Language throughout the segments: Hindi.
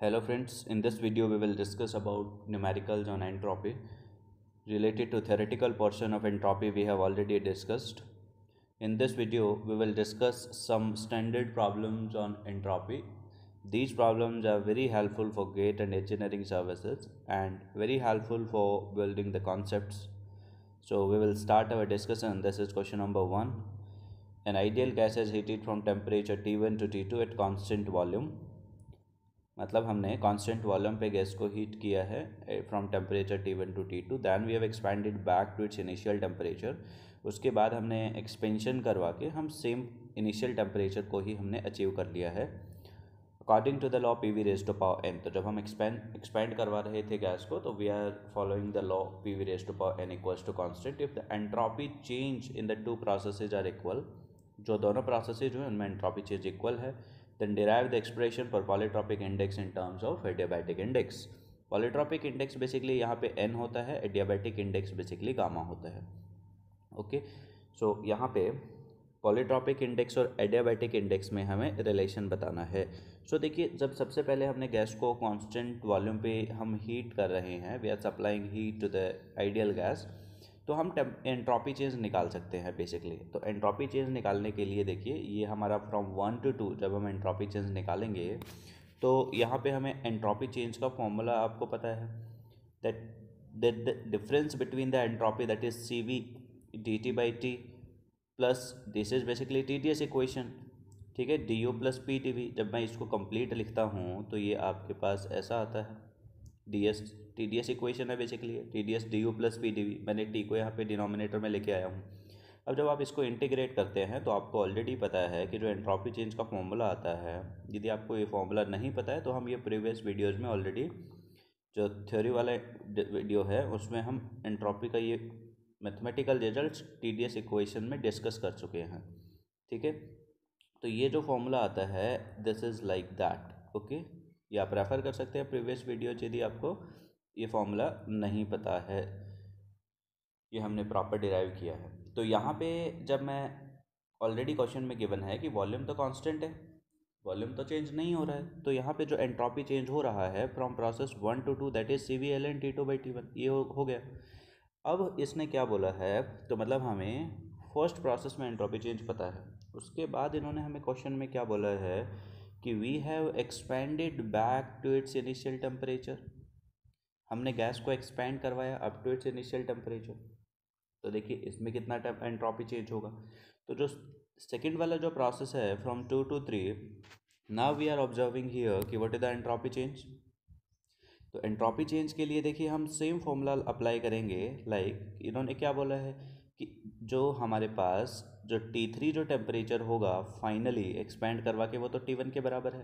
Hello friends, in this video we will discuss about numericals on entropy. Related to theoretical portion of entropy we have already discussed. In this video we will discuss some standard problems on entropy. These problems are very helpful for gate and engineering services and very helpful for building the concepts. So we will start our discussion. This is question number 1. An ideal gas is heated from temperature T1 to T2 at constant volume मतलब हमने कांस्टेंट वॉल्यूम पे गैस को हीट किया है from temperature T one to T two then we have expanded back to its initial temperature उसके बाद हमने एक्सपेंशन करवा के हम सेम इनिशियल टेम्परेचर को ही हमने अचीव कर लिया है according to the law P V raise to power N तो जब हम एक्सपेंड एक्सपेंड करवा रहे थे गैस को तो we are following the law P V raise to power N equals to constant if the entropy change in the two processes are equal जो दोनों प्रोसेसेज हैं उनमें एंट्रॉपी चेंज इक्वल है then derive the expression for polytropic index in terms of adiabatic index polytropic index basically यहाँ पे एन होता है एडियाबैटिक इंडेक्स बेसिकली गामा होता है ओके सो यहाँ पे पॉलीट्रॉपिक इंडेक्स और एडियाबेटिक इंडेक्स में हमें रिलेशन बताना है सो देखिए जब सबसे पहले हमने गैस को कांस्टेंट वॉल्यूम पे हम हीट कर रहे हैं we are supplying heat to the ideal gas तो हम एंट्रॉपी चेंज निकाल सकते हैं बेसिकली तो एंट्रॉपी चेंज निकालने के लिए देखिए ये हमारा फ्रॉम वन टू टू जब हम एंट्रॉपी चेंज निकालेंगे तो यहाँ पे हमें एंट्रॉपी चेंज का फॉर्मूला आपको पता है that the difference between the entropy that is C V D T by T plus this is basically T D S equation ठीक है D U plus P T V जब मैं इसको कंप्लीट लिखता हूँ तो ये आपके पास ऐसा आता है D S T D S equation है basically T D S D U plus P D V मैंने टी को यहाँ पे डिनोमिनेटर में लेके आया हूँ अब जब आप इसको इंटीग्रेट करते हैं तो आपको ऑलरेडी पता है कि जो एंट्रॉपी चेंज का फॉर्मूला आता है यदि आपको ये फॉर्मूला नहीं पता है तो हम ये प्रीवियस वीडियोज़ में ऑलरेडी जो थ्योरी वाला वीडियो है उसमें हम एंट्रॉपी का ये mathematical result T D S equation में डिस्कस कर चुके हैं ठीक है तो ये जो फॉर्मूला आता है this is like that okay ये आप रेफ़र कर सकते हैं प्रीवियस वीडियो यदि आपको ये फॉर्मूला नहीं पता है ये हमने प्रॉपर डिराइव किया है तो यहाँ पे जब मैं ऑलरेडी क्वेश्चन में गिवन है कि वॉल्यूम तो कांस्टेंट है वॉल्यूम तो चेंज नहीं हो रहा है तो यहाँ पे जो एंट्रॉपी चेंज हो रहा है from process one to two that is C V L N T two by T one ये हो, हो गया अब इसने क्या बोला है तो मतलब हमें फर्स्ट प्रोसेस में एंट्रॉपी चेंज पता है उसके बाद इन्होंने हमें क्वेश्चन में क्या बोला है कि we have expanded back to its initial temperature हमने गैस को एक्सपेंड करवाया up to its initial temperature तो देखिए इसमें कितना एंट्रॉपी चेंज होगा तो जो सेकेंड वाला जो प्रोसेस है from two to three now we are observing here कि what is the entropy change तो एंट्रॉपी चेंज के लिए देखिए हम सेम फॉर्मूला अप्लाई करेंगे लाइक like, इन्होंने क्या बोला है कि जो हमारे पास जो टी थ्री जो टेम्परेचर होगा फाइनली एक्सपेंड करवा के वो तो टी वन के बराबर है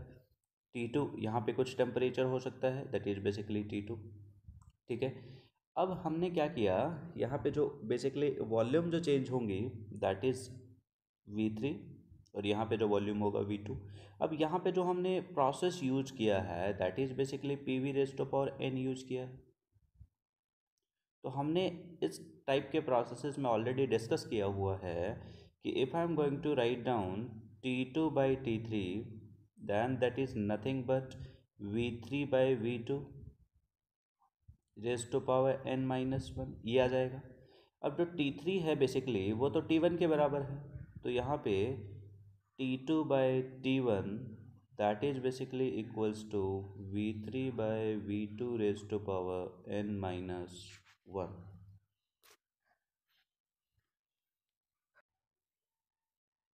टी टू यहाँ पर कुछ टेम्परेचर हो सकता है that is basically T two ठीक है अब हमने क्या किया यहाँ पे जो बेसिकली वॉल्यूम जो चेंज होंगी दैट इज़ वी थ्री और यहाँ पे जो वॉल्यूम होगा वी टू अब यहाँ पे जो हमने प्रोसेस यूज किया है that is basically P V raise to power N use किया है तो हमने इस टाइप के प्रोसेसेस में ऑलरेडी डिस्कस किया हुआ है कि if I am going to write down T two by T three then that is nothing but V three by V two raise to power N minus one ये आ जाएगा अब जो टी थ्री है बेसिकली वो तो टी वन के बराबर है तो यहाँ पे T two by T one that is basically equals to V three by V two raise to power N minus one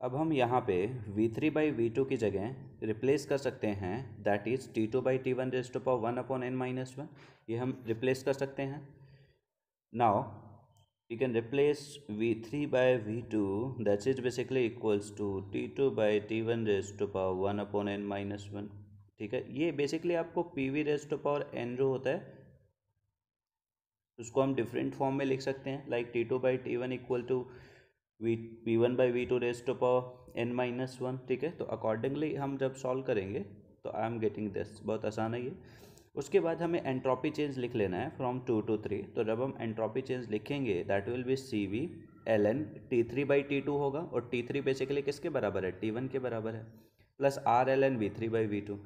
अब हम यहाँ पे v3 three by V to की जगह रिप्लेस कर सकते हैं that is t2 two by T one raise to power one upon N minus one ये हम रिप्लेस कर सकते हैं now you can replace v3 three by V two that is basically equals to t2 two by T one raise to power one upon N minus one ठीक है ये बेसिकली आपको P V raise to power N जो होता है उसको हम डिफरेंट फॉर्म में लिख सकते हैं like T two by T one equal to V V one by V two raise to power N minus one ठीक है तो अकॉर्डिंगली हम जब सॉल्व करेंगे तो आई एम गेटिंग दिस बहुत आसान है ये उसके बाद हमें एंट्रोपी चेंज लिख लेना है फ्रॉम टू टू थ्री तो जब हम एंट्रोपी चेंज लिखेंगे that will be C V L N T three by T two होगा और टी थ्री बेसिकली किसके बराबर है टी वन के बराबर है plus R L N V three by V two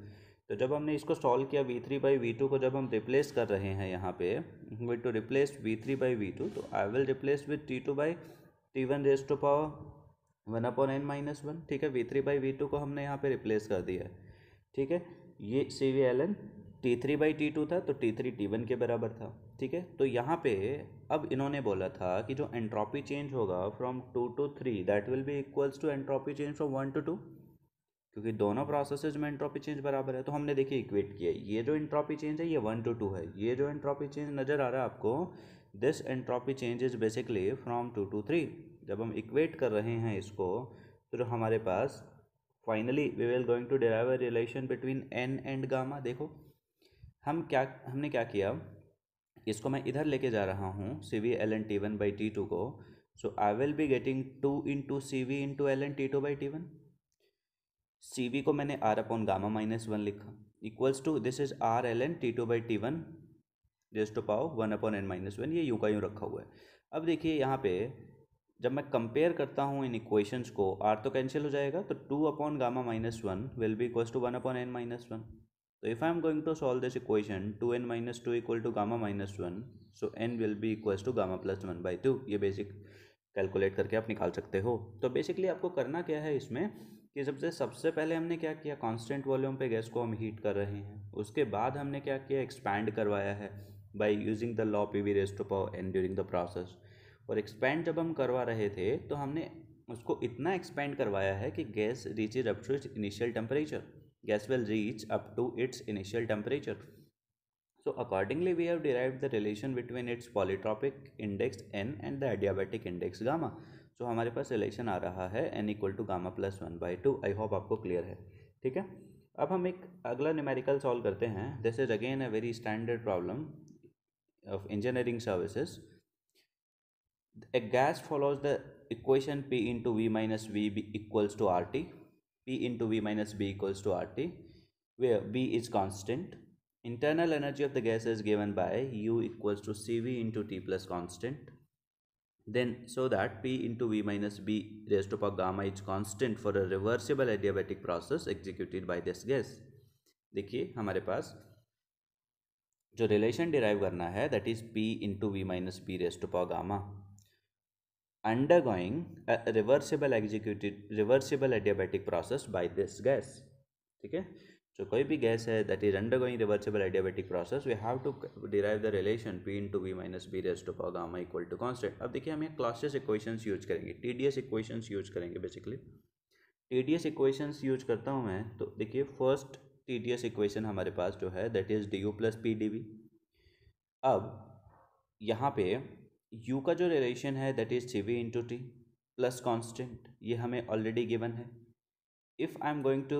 तो जब हमने इसको सॉल्व किया V three by V two को जब हम रिप्लेस कर रहे हैं यहाँ पे V two replace V three by V two तो I will replace with T two by T one raise to power one upon N minus one ठीक है V three by V two को हमने यहाँ पे रिप्लेस कर दिया है ठीक है ये C V L N T three by T two था तो टी थ्री टी वन के बराबर था ठीक है तो यहाँ पे अब इन्होंने बोला था कि जो एंट्रॉपी चेंज होगा from two to three that will be equals to entropy change from one to two क्योंकि दोनों प्रोसेसेज में इंट्रॉपी चेंज बराबर है तो हमने देखिए इक्वेट किया ये जो इंट्रॉपी चेंज है ये वन टू टू है ये जो इंट्रॉपी चेंज नज़र आ रहा है आपको this entropy change is basically from two to three जब हम इक्वेट कर रहे हैं इसको तो जो हमारे पास finally we will going to derive a relation between N and gamma देखो हम क्या हमने क्या किया इसको मैं इधर लेके जा रहा हूँ C V L N T one by T two को so I will be getting to into C V into L N T two by T one C V को मैंने R upon gamma minus one लिखा equals to this is R L N T two by T one raise to power one upon N minus one ये यू का यूँ रखा हुआ है अब देखिए यहाँ पे जब मैं कंपेयर करता हूँ इन इक्वेशंस को आर तो कैंसिल हो जाएगा तो two upon gamma minus one will be equals to one upon N minus one तो if I am going to solve this equation two N minus two equal to gamma minus one so N will be equals to gamma plus one by two ये बेसिक कैलकुलेट करके आप निकाल सकते हो तो बेसिकली आपको करना क्या है इसमें कि सबसे सबसे पहले हमने क्या किया कांस्टेंट वॉल्यूम पे गैस को हम हीट कर रहे हैं उसके बाद हमने क्या किया एक्सपैंड करवाया है by using the law P V raise to power N during the process और एक्सपैंड जब हम करवा रहे थे तो हमने उसको इतना एक्सपैंड करवाया है कि gas reach up to its initial temperature gas will reach up to its initial temperature so accordingly we have derive the relation between its polytropic index n and the adiabatic index gamma so हमारे पास रिलेशन आ रहा है n equal to gamma plus one by two I hope आपको क्लियर है ठीक है अब हम एक अगला न्यूमेरिकल सॉल्व करते हैं this is again a very standard problem of engineering services a gas follows the equation P into V minus V B equals to R T P into V minus B equals to R T where B is constant internal energy of the gas is given by U equals to C V into T plus constant Then so that P into V minus B raised to power gamma is constant for a reversible adiabatic process executed by this gas. देखिए हमारे पास जो रिलेशन डिराइव करना है that is P into V minus B raise to power gamma under going reversible executive reversible adiabatic process by this gas ठीक है So koi bhi gas hai that is undergoing reversible adiabatic process, we have to derive the relation P into V minus B raised to power gamma equal to constant. अब देखिए हम यहाँ क्लासेस equations यूज करेंगे TDS equations यूज करेंगे बेसिकली TDS equations यूज करता हूँ मैं तो देखिए फर्स्ट TDS equation हमारे पास जो है that is du plus PdV. अब यहाँ पे u का जो रिलेशन है that is CV into T plus constant ये हमें ऑलरेडी गिवन है if I am going to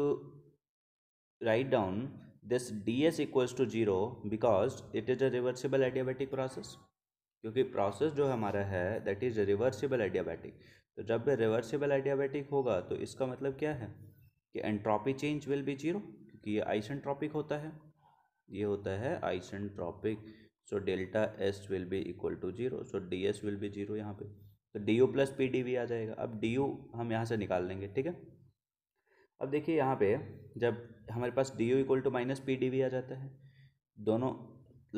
write down this ds equals to zero because it is a reversible adiabatic process क्योंकि प्रोसेस जो हमारा है दैट इज रिवर्सिबल एडियाबैटिक तो जब भी रिवर्सिबल एडियाबैटिक होगा तो इसका मतलब क्या है कि entropy change will be zero क्योंकि ये ट्रॉपिक होता है ये होता है tropic so delta S will be equal to zero so D S will be zero यहाँ पे तो D U plus P D भी आ जाएगा अब डी यू हम यहाँ से निकाल लेंगे ठीक है अब देखिए यहाँ पे जब हमारे पास D U equal to minus P D V आ जाता है दोनों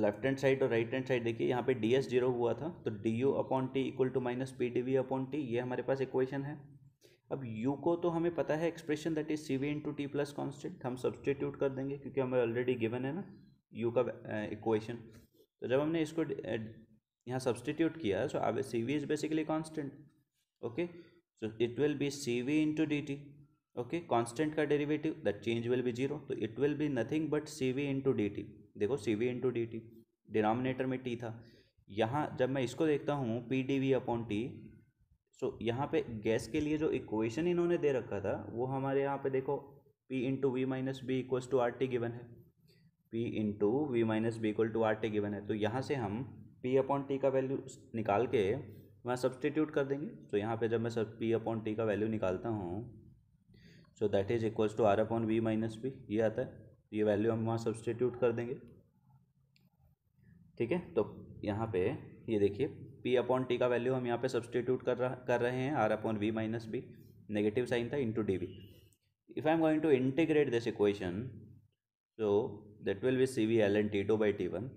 लेफ्ट हैंड साइड और राइट हैंड साइड देखिए यहाँ पे डी एस जीरो हुआ था तो D U upon T equal to minus P D V upon T ये हमारे पास इक्वेशन है अब यू को तो हमें पता है expression that is C V into T plus constant हम सब्सटीट्यूट कर देंगे क्योंकि हमें ऑलरेडी गिवन है ना यू का इक्वेशन तो जब हमने इसको यहाँ सब्सटीट्यूट किया so C V is basically constant okay so it will be C V into D T okay constant का derivative the change will be zero तो it will be nothing but C V into D T देखो C V into D T denominator में टी था यहाँ जब मैं इसको देखता हूँ P D V upon T so यहाँ पे गैस के लिए जो इक्वेशन इन्होंने दे रखा था वो हमारे यहाँ पे देखो P into V minus B equals to R T given है P into V minus B equal to R T given है तो यहाँ से हम पी अपॉन टी का वैल्यू निकाल के वहाँ सब्सटीट्यूट कर देंगे तो यहाँ पे जब मैं सब पी अपॉन टी का वैल्यू निकालता हूँ so that is equals to R upon V minus B ये आता है तो ये वैल्यू हम वहाँ सब्सटीट्यूट कर देंगे ठीक है तो यहाँ पे ये देखिए पी अपॉन टी का वैल्यू हम यहाँ पे सब्सटीट्यूट कर रहा कर रहे हैं R upon V minus B negative sign था into D B if I am going to integrate this equation so that will be C V L N T two by T one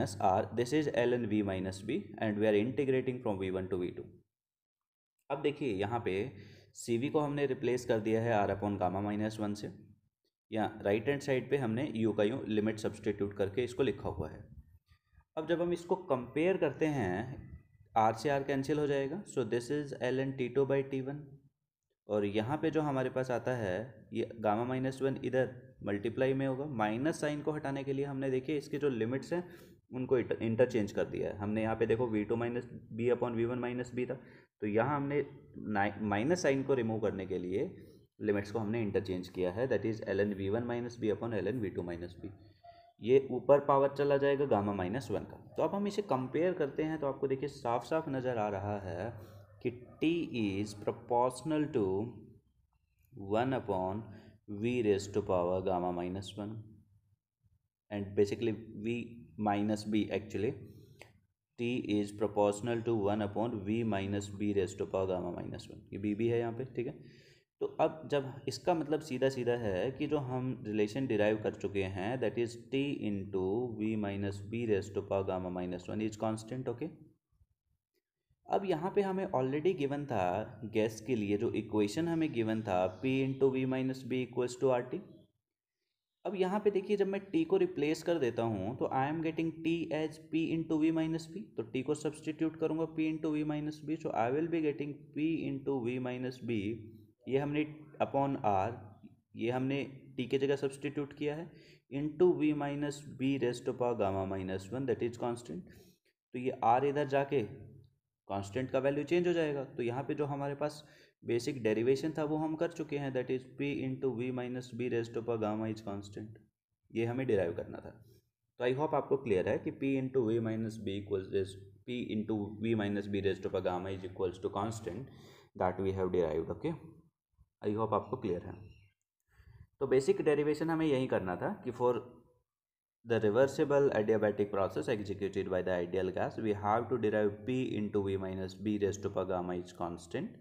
is L N V minus B and we are integrating from V one to V two अब देखिए यहाँ पे सी वी को हमने रिप्लेस कर दिया है R upon gamma minus one से या राइट हैंड साइड पे हमने यू का यू लिमिट सब्सटीट्यूट करके इसको लिखा हुआ है अब जब हम इसको कंपेयर करते हैं आर से आर कैंसिल हो जाएगा so this is L N T two by T one और यहाँ पे जो हमारे पास आता है ये गामा माइनस वन इधर मल्टीप्लाई में होगा माइनस साइन को हटाने के लिए हमने देखिए इसके जो लिमिट्स हैं उनको इंटरचेंज कर दिया है हमने यहाँ पे देखो V two minus B upon V one minus B था तो यहाँ हमने माइनस साइन को रिमूव करने के लिए लिमिट्स को हमने इंटरचेंज किया है that is L N V one minus B upon L N V two minus B ये ऊपर पावर चला जाएगा गामा माइनस वन का तो अब हम इसे कंपेयर करते हैं तो आपको देखिए साफ साफ नज़र आ रहा है कि T is proportional to one upon V raise to power gamma minus one and basically V minus B actually T is proportional to one upon V minus B raise to power gamma minus one ये बी बी है यहाँ पे ठीक है तो अब जब इसका मतलब सीधा सीधा है कि जो हम रिलेशन डिराइव कर चुके हैं that is T into V minus B raise to power gamma minus one is constant okay अब यहाँ पे हमें ऑलरेडी गिवन था गैस के लिए जो इक्वेशन हमें गिवन था P into V minus B equals to R T अब यहाँ पे देखिए जब मैं टी को रिप्लेस कर देता हूँ तो I am getting T as P into V minus P तो टी को सब्सटीट्यूट करूँगा P into V minus B so I will be getting P into V minus B ये हमने अपॉन आर ये हमने टी के जगह सब्सटीट्यूट किया है into V minus B rest of आ gamma minus one that is constant तो ये आर इधर जाके कांस्टेंट का वैल्यू चेंज हो जाएगा तो यहाँ पे जो हमारे पास बेसिक डेरिवेशन था वो हम कर चुके हैं that is P into V minus B rest of gamma is constant ये हमें डिराइव करना था तो आई होप आपको क्लियर है कि P into V minus B equals P into V minus B rest of gamma is equals to constant that we have derived okay I hope आपको क्लियर है तो बेसिक डेरिवेशन हमें यही करना था कि for the reversible adiabatic process executed by the ideal gas we have to derive p into v minus b raised to power gamma is constant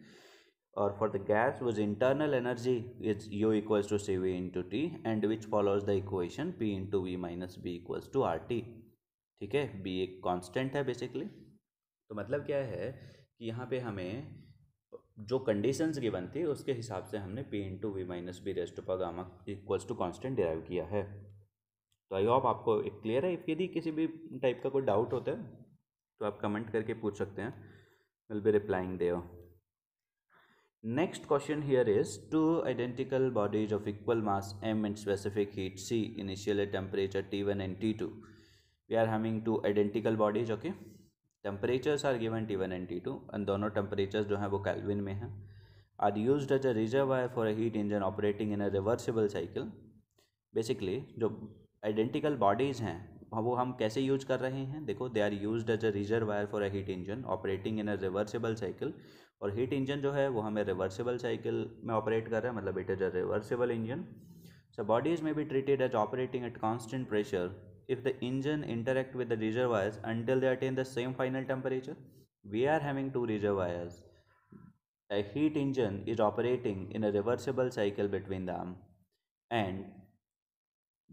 or for the gas whose internal energy is u equals to cv into t and which follows the equation p into v minus b equals to rt ठीक है b एक कांस्टेंट है बेसिकली तो मतलब क्या है कि यहाँ पे हमें जो कंडीशंस गिवन थी उसके हिसाब से हमने p into V minus B rest पर gamma equals to constant derive किया है तो आई होप आपको एक क्लियर है यदि किसी भी टाइप का कोई डाउट होता है तो आप कमेंट करके पूछ सकते हैं will be replying the next question here is two identical bodies of equal mass M and specific heat C initial temperature T one and T two we are having two identical bodies okay temperatures are given T one and T two and दोनों टेम्परेचर जो हैं वो कैलविन में हैं are used as a reservoir for a heat engine operating in a reversible cycle basically जो आइडेंटिकल बॉडीज हैं वो हम कैसे यूज कर रहे हैं देखो they are used as a reservoir for a heat engine operating in a reversible cycle और हीट इंजन जो है वो हमें रिवर्सिबल साइकिल में ऑपरेट कर रहा है मतलब it is a reversible engine so bodies may be treated as operating at constant pressure if the engine interact with the reservoirs until they attain the same final temperature we are having two reservoirs a heat engine is operating in a reversible cycle between the them and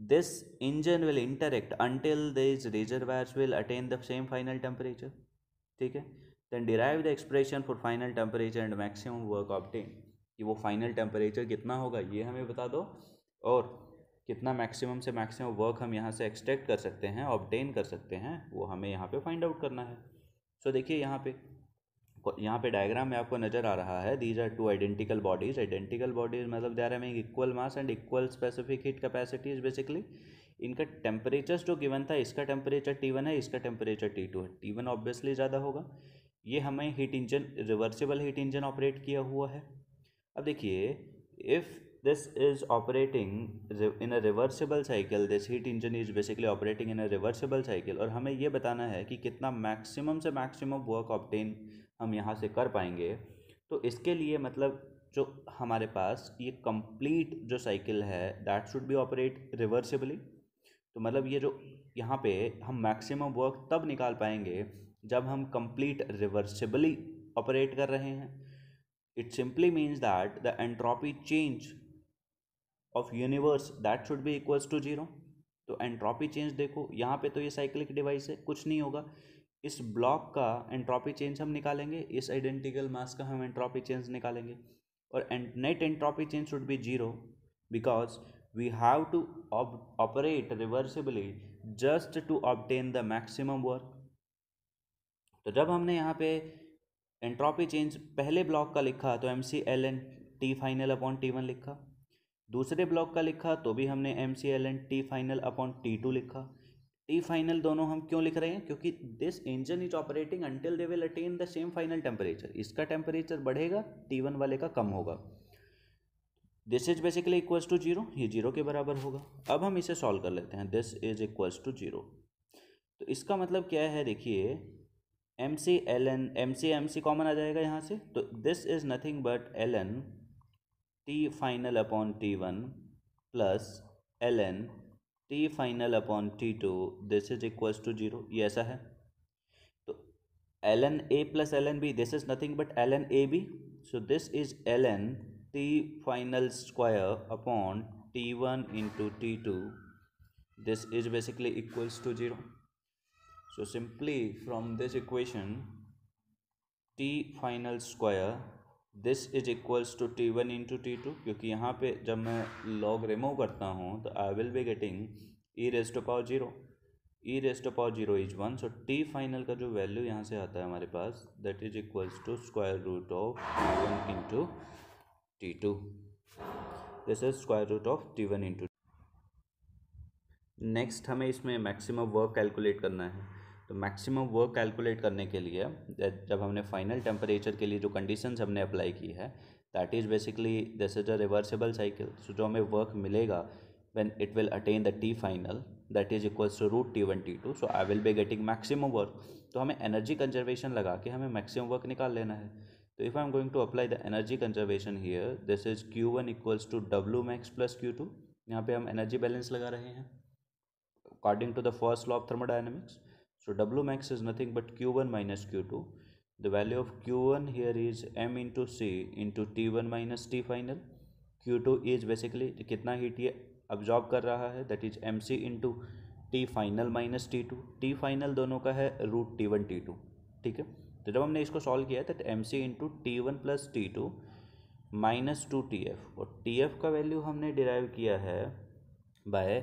This engine will interact until these reservoirs will attain the same final temperature. ठीक है then derive the expression for final temperature and maximum work obtained. कि वो final temperature कितना होगा ये हमें बता दो और कितना maximum से maximum work हम यहाँ से extract कर सकते हैं obtain कर सकते हैं वो हमें यहाँ पे find out करना है सो so, देखिए यहाँ पे यहाँ पे डायग्राम में आपको नजर आ रहा है these are two identical bodies identical bodies मतलब they are having equal mass and equal specific heat is basically इनका टेम्परेचर जो गिवन था इसका टेम्परेचर टी वन है इसका टेम्परेचर टी टू है टी वन ऑब्वियसली ज़्यादा होगा ये हमें heat engine reversible heat engine operate किया हुआ है अब देखिए if this is operating in a reversible cycle this heat engine is basically operating in a reversible cycle और हमें ये बताना है कि कितना मैक्सिमम से मैक्सिमम वर्क ऑप्टेन हम यहाँ से कर पाएंगे तो इसके लिए मतलब जो हमारे पास ये कंप्लीट जो साइकिल है that should be operate reversibly तो मतलब ये जो यहाँ पे हम मैक्सिमम वर्क तब निकाल पाएंगे जब हम कंप्लीट रिवर्सिबली ऑपरेट कर रहे हैं it simply means that the entropy change of universe that should be equals to zero तो एंट्रॉपी चेंज देखो यहाँ पे तो ये साइकिल डिवाइस है कुछ नहीं होगा इस ब्लॉक का एंट्रॉपी चेंज हम निकालेंगे इस आइडेंटिकल मास का हम एंट्रॉपी चेंज निकालेंगे और net entropy change should be zero because we have to operate reversibly just to obtain the maximum work तो जब हमने यहाँ पे एंट्रॉपी चेंज पहले ब्लॉक का लिखा तो M C L N T final upon T one लिखा दूसरे ब्लॉक का लिखा तो भी हमने M C L N T final upon T two लिखा टी फाइनल दोनों हम क्यों लिख रहे हैं क्योंकि this engine is operating until they will attain the same final temperature इसका टेम्परेचर बढ़ेगा टी वन वाले का कम होगा this is basically equals to zero ये जीरो के बराबर होगा अब हम इसे सॉल्व कर लेते हैं this is equals to zero तो इसका मतलब क्या है देखिए M C L N M C M C common आ जाएगा यहाँ से तो this is nothing but L N T final upon T one plus L N T final upon T two this is equals to zero ये ऐसा है तो L N A plus L N B this is nothing but L N A B so this is L N T final square upon T one into T two this is basically equals to zero so simply from this equation T final square this is equals to T one into T two क्योंकि यहाँ पे जब मैं लॉग रिमूव करता हूँ तो I will be getting e raised power zero e raised power zero is one so T final का जो वैल्यू यहाँ से आता है हमारे पास that is equals to square root of T one into T two this is square root of T one into next हमें इसमें मैक्सिमम वर्क कैलकुलेट करना है तो मैक्सिमम वर्क कैलकुलेट करने के लिए जब हमने फाइनल टेम्परेचर के लिए जो कंडीशन हमने अप्लाई की है that is basically this is a reversible cycle so जो हमें वर्क मिलेगा when it will attain the T final that is equals to root T one T two so I will be getting maximum work तो हमें एनर्जी कंजर्वेशन लगा के हमें मैक्सिमम वर्क निकाल लेना है तो if I am going to apply the energy conservation here this is Q one equals to W max plus Q two यहाँ पे हम एनर्जी बैलेंस लगा रहे हैं according to the first law of thermodynamics So W max is nothing but Q1 minus Q2. The value of Q1 here is M into C into T1 minus T final. Q2 is basically कितना हीट ये absorb कर रहा है that is M C into T final minus T two T final दोनों का है root T one T two ठीक है तो जब हमने इसको सॉल्व किया that M C into T one plus T two minus two T F और टी एफ का वैल्यू हमने डिराइव किया है by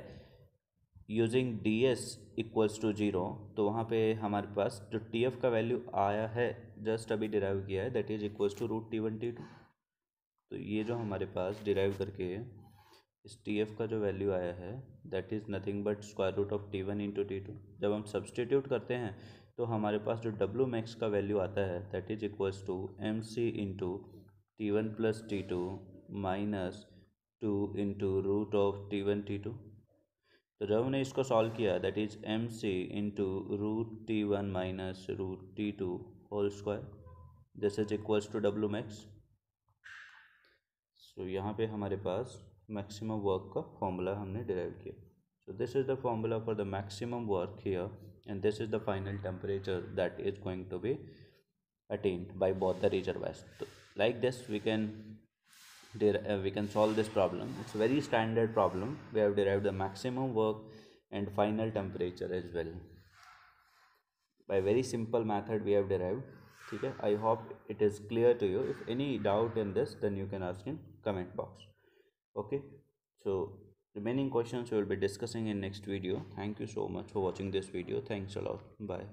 using D S equals to zero तो वहाँ पे हमारे पास जो टी एफ का वैल्यू आया है जस्ट अभी डिराइव किया है that is equals to root T one T two तो ये जो हमारे पास डिराइव करके इस टी एफ का जो वैल्यू आया है that is nothing but square root of T one into T two जब हम सब्सटीट्यूट करते हैं तो हमारे पास जो डब्ल्यू मैक्स का वैल्यू आता है that is equals to M C into T one plus T two minus two into root of T one T two तो जब हमने इसको सॉल्व किया that is M C into root T one minus root T two whole square this is equals to W max so यहाँ पे हमारे पास मैक्सिमम वर्क का फॉर्मूला हमने डिराइव किया so this is the formula for the maximum work here and this is the final temperature that is going to be attained by both the reservoirs तो like this we can Uh, we can solve this problem it's a very standard problem we have derived the maximum work and final temperature as well by very simple method we have derived okay i hope it is clear to you if any doubt in this then you can ask in comment box okay so remaining questions we will be discussing in next video thank you so much for watching this video thanks a lot bye